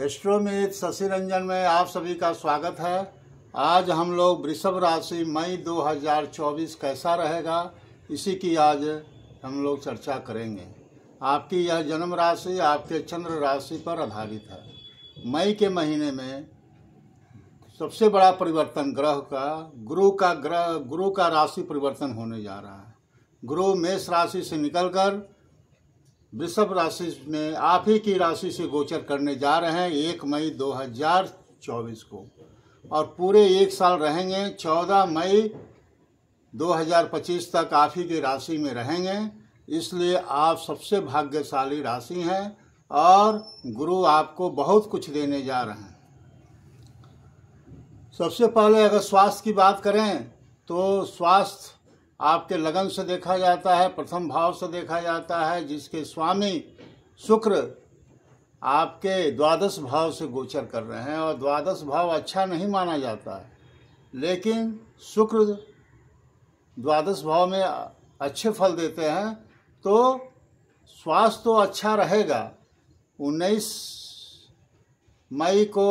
astro में शशि रंजन में आप सभी का स्वागत है आज हम लोग वृषभ राशि मई 2024 कैसा रहेगा इसी की आज हम लोग चर्चा करेंगे आपकी यह जन्म राशि आपके चंद्र राशि पर आधारित है मई के महीने में सबसे बड़ा परिवर्तन ग्रह का गुरु का ग्रह गुरु का राशि परिवर्तन होने जा रहा है गुरु मेष राशि से निकलकर वृषभ राशि में आप ही की राशि से गोचर करने जा रहे हैं एक मई 2024 को और पूरे एक साल रहेंगे 14 मई 2025 तक आप ही की राशि में रहेंगे इसलिए आप सबसे भाग्यशाली राशि हैं और गुरु आपको बहुत कुछ देने जा रहे हैं सबसे पहले अगर स्वास्थ्य की बात करें तो स्वास्थ्य आपके लगन से देखा जाता है प्रथम भाव से देखा जाता है जिसके स्वामी शुक्र आपके द्वादश भाव से गोचर कर रहे हैं और द्वादश भाव अच्छा नहीं माना जाता है लेकिन शुक्र द्वादश भाव में अच्छे फल देते हैं तो स्वास्थ्य तो अच्छा रहेगा उन्नीस मई को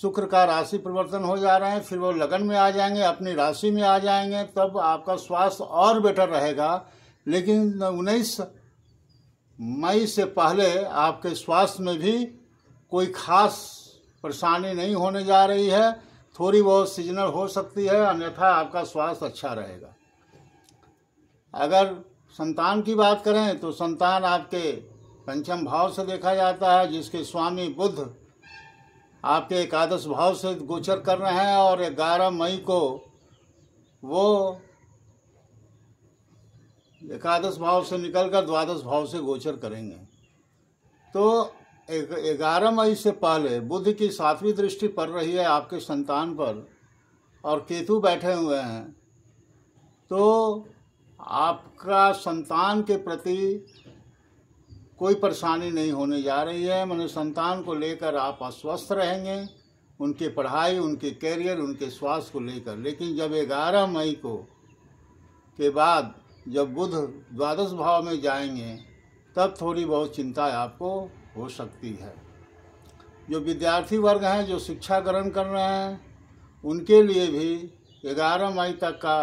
शुक्र का राशि परिवर्तन हो जा रहे हैं फिर वो लगन में आ जाएंगे अपनी राशि में आ जाएंगे तब आपका स्वास्थ्य और बेटर रहेगा लेकिन उन्नीस मई से पहले आपके स्वास्थ्य में भी कोई खास परेशानी नहीं होने जा रही है थोड़ी बहुत सीजनल हो सकती है अन्यथा आपका स्वास्थ्य अच्छा रहेगा अगर संतान की बात करें तो संतान आपके पंचम भाव से देखा जाता है जिसके स्वामी बुद्ध आपके एकादश भाव से गोचर कर रहे हैं और 11 मई को वो एकादश भाव से निकलकर द्वादश भाव से गोचर करेंगे तो ग्यारह मई से पहले बुद्ध की सातवीं दृष्टि पड़ रही है आपके संतान पर और केतु बैठे हुए हैं तो आपका संतान के प्रति कोई परेशानी नहीं होने जा रही है मैंने संतान को लेकर आप अस्वस्थ रहेंगे उनकी पढ़ाई उनके कैरियर उनके स्वास्थ्य को लेकर लेकिन जब ग्यारह मई को के बाद जब बुध द्वादश भाव में जाएंगे तब थोड़ी बहुत चिंता आपको हो सकती है जो विद्यार्थी वर्ग हैं जो शिक्षा ग्रहण कर रहे हैं उनके लिए भी ग्यारह मई तक का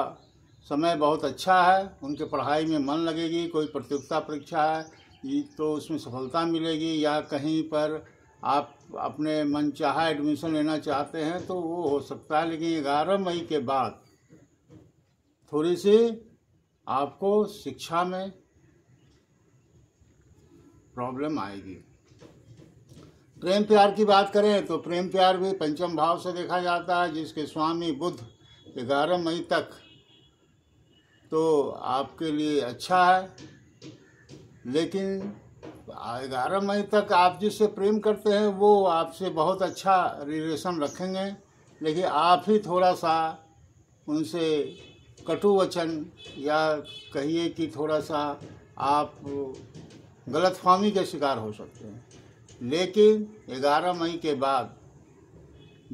समय बहुत अच्छा है उनके पढ़ाई में मन लगेगी कोई प्रतियोगिता परीक्षा है तो उसमें सफलता मिलेगी या कहीं पर आप अपने मन चाह एडमिशन लेना चाहते हैं तो वो हो सकता है लेकिन ग्यारह मई के बाद थोड़ी सी आपको शिक्षा में प्रॉब्लम आएगी प्रेम प्यार की बात करें तो प्रेम प्यार भी पंचम भाव से देखा जाता है जिसके स्वामी बुद्ध ग्यारह मई तक तो आपके लिए अच्छा है लेकिन ग्यारह मई तक आप जिससे प्रेम करते हैं वो आपसे बहुत अच्छा रिलेशन रखेंगे लेकिन आप ही थोड़ा सा उनसे कटु वचन या कहिए कि थोड़ा सा आप गलतफहमी के शिकार हो सकते हैं लेकिन ग्यारह मई के बाद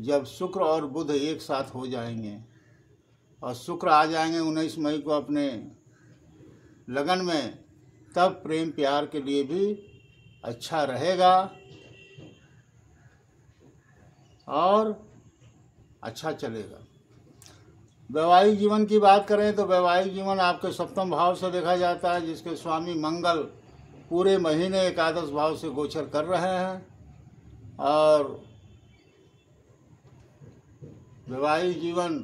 जब शुक्र और बुध एक साथ हो जाएंगे और शुक्र आ जाएंगे उन्नीस मई को अपने लगन में तब प्रेम प्यार के लिए भी अच्छा रहेगा और अच्छा चलेगा वैवाहिक जीवन की बात करें तो वैवाहिक जीवन आपके सप्तम भाव से देखा जाता है जिसके स्वामी मंगल पूरे महीने एकादश भाव से गोचर कर रहे हैं और वैवाहिक जीवन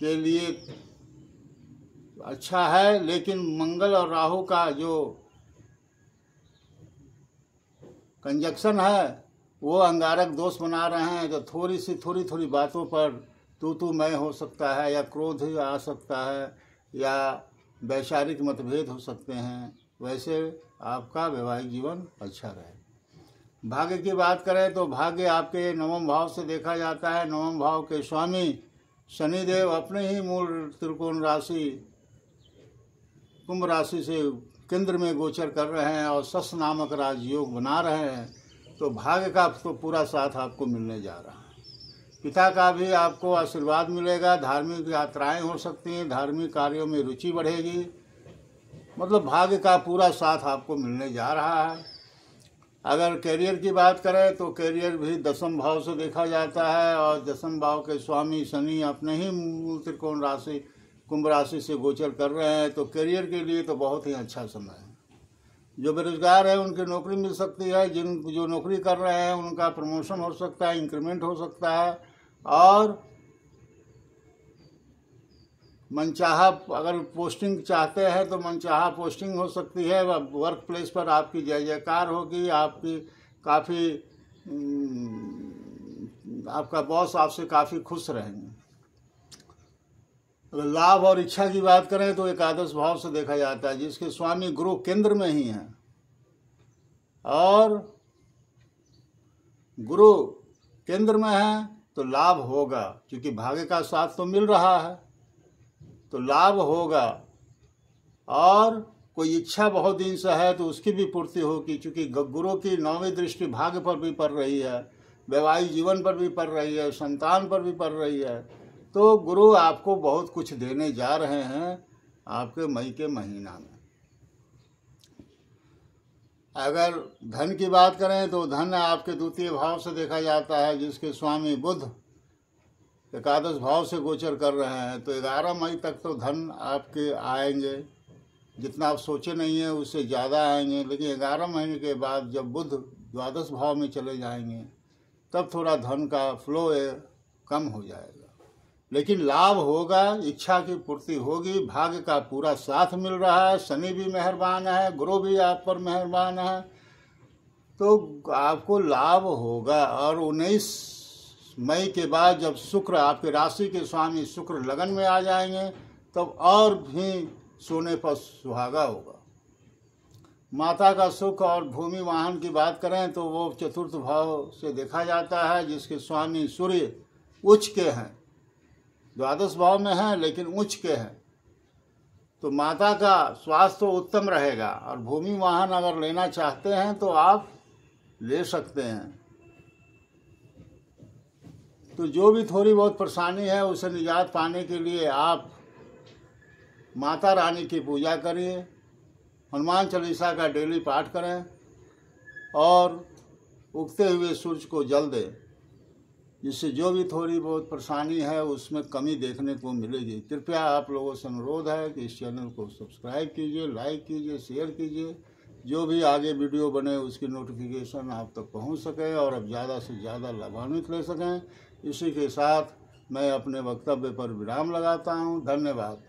के लिए अच्छा है लेकिन मंगल और राहु का जो कंजक्शन है वो अंगारक दोष बना रहे हैं तो थोड़ी सी थोड़ी थोड़ी बातों पर तू तू मैं हो सकता है या क्रोध आ सकता है या वैचारिक मतभेद हो सकते हैं वैसे आपका वैवाहिक जीवन अच्छा रहे भाग्य की बात करें तो भाग्य आपके नवम भाव से देखा जाता है नवम भाव के स्वामी शनिदेव अपने ही मूल त्रिकोण राशि कुंभ राशि से केंद्र में गोचर कर रहे हैं और सस नामक राजयोग बना रहे हैं तो भाग्य का तो पूरा साथ आपको मिलने जा रहा है पिता का भी आपको आशीर्वाद मिलेगा धार्मिक यात्राएं हो सकती हैं धार्मिक कार्यों में रुचि बढ़ेगी मतलब भाग्य का पूरा साथ आपको मिलने जा रहा है अगर कैरियर की बात करें तो कैरियर भी दसम भाव से देखा जाता है और दसम भाव के स्वामी शनि अपने ही मूल त्रिकोण राशि कुंभ राशि से गोचर कर रहे हैं तो करियर के लिए तो बहुत ही अच्छा समय है जो बेरोजगार है उनकी नौकरी मिल सकती है जिन जो नौकरी कर रहे हैं उनका प्रमोशन हो सकता है इंक्रीमेंट हो सकता है और मनचाहा अगर पोस्टिंग चाहते हैं तो मनचाहा पोस्टिंग हो सकती है वर्क प्लेस पर आपकी जय जयकार होगी आपकी काफ़ी हम्म, आपका बॉस आपसे काफ़ी खुश रहेंगे अगर लाभ और इच्छा की बात करें तो एकादश भाव से देखा जाता है जिसके स्वामी गुरु केंद्र में ही हैं और गुरु केंद्र में है तो लाभ होगा क्योंकि भाग्य का साथ तो मिल रहा है तो लाभ होगा और कोई इच्छा बहुत दिन से है तो उसकी भी पूर्ति होगी क्योंकि गुरु की नौवीं दृष्टि भाग्य पर भी पड़ रही है वैवाहिक जीवन पर भी पड़ रही है संतान पर भी पड़ रही है तो गुरु आपको बहुत कुछ देने जा रहे हैं आपके मई के महीना में अगर धन की बात करें तो धन आपके द्वितीय भाव से देखा जाता है जिसके स्वामी बुद्ध एकादश भाव से गोचर कर रहे हैं तो ग्यारह मई तक तो धन आपके आएंगे जितना आप सोचे नहीं है उससे ज़्यादा आएंगे लेकिन ग्यारह महीने के बाद जब बुद्ध द्वादश भाव में चले जाएंगे तब थोड़ा धन का फ्लो कम हो जाएगा लेकिन लाभ होगा इच्छा की पूर्ति होगी भाग्य का पूरा साथ मिल रहा है शनि भी मेहरबान है गुरु भी आप पर मेहरबान है तो आपको लाभ होगा और उन्नीस मई के बाद जब शुक्र आपके राशि के स्वामी शुक्र लगन में आ जाएंगे तब और भी सोने पर सुहागा होगा माता का सुख और भूमि वाहन की बात करें तो वो चतुर्थ भाव से देखा जाता है जिसके स्वामी सूर्य उच्च के हैं द्वादश भाव में है लेकिन उच्च के हैं तो माता का स्वास्थ्य तो उत्तम रहेगा और भूमि वाहन अगर लेना चाहते हैं तो आप ले सकते हैं तो जो भी थोड़ी बहुत परेशानी है उसे निजात पाने के लिए आप माता रानी की पूजा करिए हनुमान चालीसा का डेली पाठ करें और उगते हुए सूर्य को जल दें जिससे जो भी थोड़ी बहुत परेशानी है उसमें कमी देखने को मिलेगी कृपया आप लोगों से अनुरोध है कि इस चैनल को सब्सक्राइब कीजिए लाइक कीजिए शेयर कीजिए जो भी आगे वीडियो बने उसकी नोटिफिकेशन आप तक पहुंच सके और अब ज़्यादा से ज़्यादा लाभान्वित ले सकें इसी के साथ मैं अपने वक्तव्य पर विराम लगाता हूँ धन्यवाद